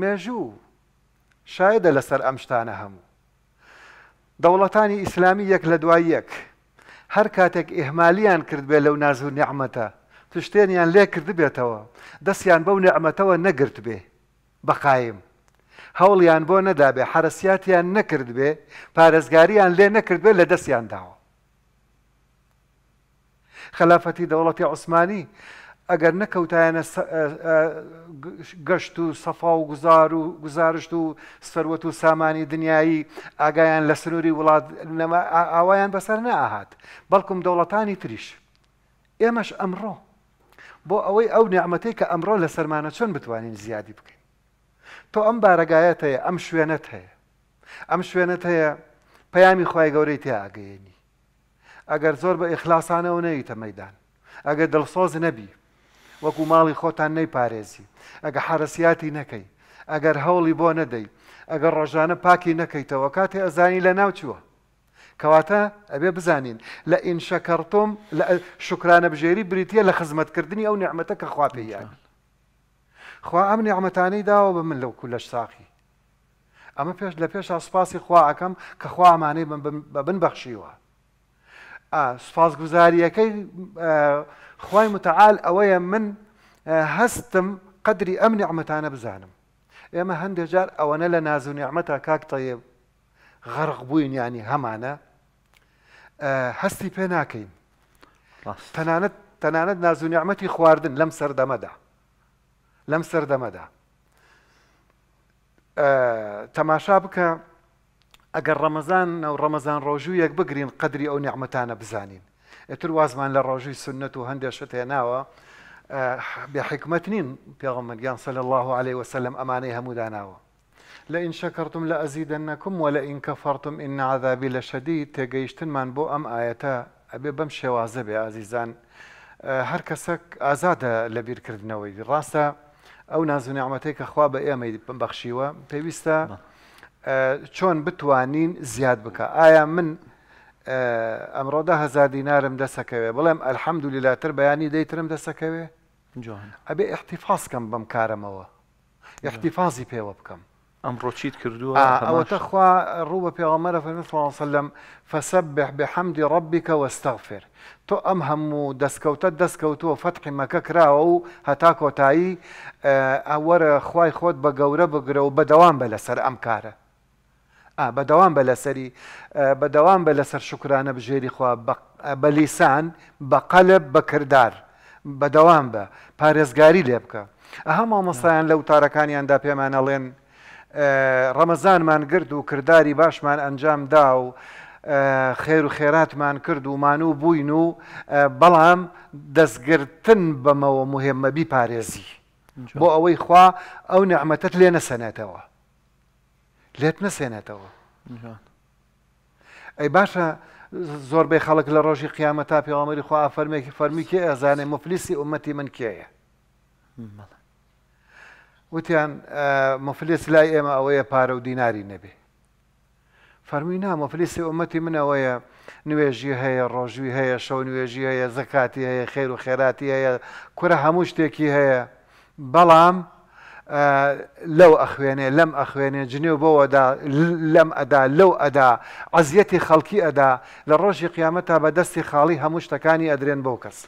مێژوو شایدە لەسەر ئەم شتانە هەموو دەوڵەتانی ئیسلامی یەک لە دوای یەک هەر کاتێک ئێحمالیان کرد بێ لەو نازوو نعممەتە توشتێنیان لێ کرد بێتەوە دەستیان بەو نعممەتەوە نەگرت بێ بەقایم هەوڵیان بۆ نەدابێ حرەسیاتیان نەکرد بێ پارێزگاریان لێ نەکرد بێ لە دەستیان داوە خلافەتی دەوڵەتی عوسمانی ئەگەر نەکەوتایەنە گەشت و سەفا و گوزار و گزارشت و سەروەت و سامانی دنیایی ئاگایان لە سنووری وڵات ئاوایان بەسەر نەهات بەڵکم دەوڵەتانی تریش ئێمەش ئەمڕۆ بۆ ئەوەی ئەو نیعممەەی کە ئەمڕۆ لە سەرمانە چۆن بتوانین زیادی بکەین تۆ ئەم بارەگایەت هەیە ئەم شوێنت هەیە ئەم شوێنت هەیە پەیامی خی گەورەی تیاگەیەنی ئەگەر زۆر بە ئیخلاسانەوە نەویتە مەدان ئەگەر دڵسۆز نەبی وەکو ماڵی خۆتان نەیپارێزی ئەگە حرەسیاتی نەکەی ئەگەر هەوڵی بۆ نەدەی ئەگەر ڕۆژانە پاکی نەکەیتەوە کاتێ ئەزانی لە ناوچووە کەواتە ئەبێ بزانین لە ئینشەکەڕتۆم لە شکرانە بژێری بریتە لە خزمەتکردنی ئەو نعممەتە کە خوا پێیان خوا ئەم نعممەتانەی داوە بە من لەو کولەش ساقی ئەمە پێش لە پێش ئاسپاسی خواکەم کە خوا ئەمانەی بن بەخشیوە سوپاسگوزاریەکەی خی متعاال ئەوەیە من هەستم قدری ئەم نیعممەتانە بزانم ئێمە هەندێک جار ئەوەنە لە نازونی عمەتە کاکتەیە غەرق بووین ینی هەمانە هەستی پێ ناکەین تەنانەت تەنانەت نازونیعممەتی خواردن لەم سەردەمەدا لەم سەردەمەدا تەماشا بکە ئەگەر ڕەمەزان ئەو ڕەمەزان ڕۆژوویەک بگرین قدری ئەو نیعممەتانە بزانین ئەتر وازمان لە ڕۆژوی سنت و هەندێک شت هێناوە بێحکمت نین پێغمەگیان سەل الله عليه وسلم ئەمانەی هەموداناوە لە ئین شەکەتم لە ئەزیدەنەکم و لە ئینکە فەرتم ئین عذابی لە شەدی تێگەیشتنمان بۆ ئەم ئاەتە ئەبێ بەم شێوازە بێ ئازیزان هەر کەسەک ئازادە لە بیرکردنەوەی ڕاستە ئەو نازونی عمەتەی کە خوا بە ئێمەی ببەخشیوە پێویستە. چۆن بتوانین زیاد بکە ئایا من ئەمڕۆدا هزار دینارم دەسەکەوێ بڵێم ئەلحەمد و لیلاتر بەیانی دەیترم دەسەکەوێ ئەبێ احتیفاسکەم بەم کارمەوە احتیفازی پێوە بکەم ئەمڕۆچیت کردووە ئەوەتەخوا ڕوو بە پێوەمەرە فەرمیسلام فەسەبح بحەمدی ڕبیکە وەستەغفر تۆ ئەم هەموو دەستکەوتە دەستکەوتووە فەتقی مەکە کراوە و هەتا کۆتایی ئەوەرە خی خۆت بە گەورە بگرە و بەدەوام بە لەسەر ئەم کارە بەدەوام بە لەسەری بەدەوام بە لەسەر شکرانە بژێری خوا بەلیسان بە قەلب بەکردار بەدەوام بە پارێزگاری لێ بکە ئەها مامۆسایان لە وتارەکانیاندا پێمانەڵێن ڕەمەزانمان گرد و کردداری باشمان ئەنجام دا و خێر و خێراتمان کرد و مان و بووین و بەڵام دەستگرتن بەمەوە مهمەبی پارێزی بۆ ئەوەی خوا ئەو نعممەتت لێ نەسەنێتەوە. لێت نسێنێتەوە ئەی باشە زۆربەی خەڵک لە ڕۆژی قیامە تا پێوامەری خوا فەرمێکی فەرمیکی ئەزانێ مفلیسی عومەتی من کێیە وتیان مفلس لای ئێمە ئەوەیە پارە و دیناری نەبێ فەرمی نا مفلیسی عومەتی من ئەوەیە نوێژی هەیە ڕۆژوی هەیە شەو نوێژی هەیە زەکاتی هەیە خێر و خێراتی هەیە کورە هەموو شتێکی هەیە بەڵام لەو ئەخوێنێ لەم ئەخوێنێ جنێو بۆەوەدا لەم ئەدا لەو ئەدا ئەزیەتی خەڵکی ئەدا لە ڕۆژی قیامەتا بە دەستی خاڵی هەموو شتەکانی ئەدرێن بۆ کەس.